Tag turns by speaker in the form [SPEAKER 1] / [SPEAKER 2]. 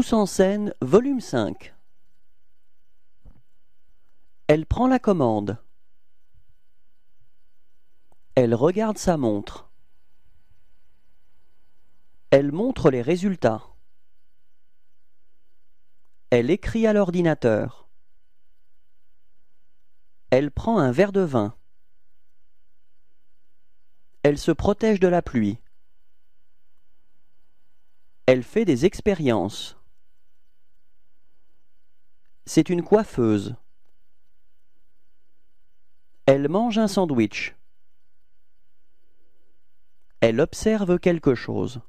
[SPEAKER 1] Tous en scène,
[SPEAKER 2] volume 5. Elle prend la commande. Elle regarde sa montre. Elle montre les résultats. Elle écrit à l'ordinateur. Elle prend un verre de vin. Elle se protège de la pluie. Elle fait des expériences. C'est une coiffeuse. Elle mange un sandwich. Elle observe
[SPEAKER 1] quelque chose.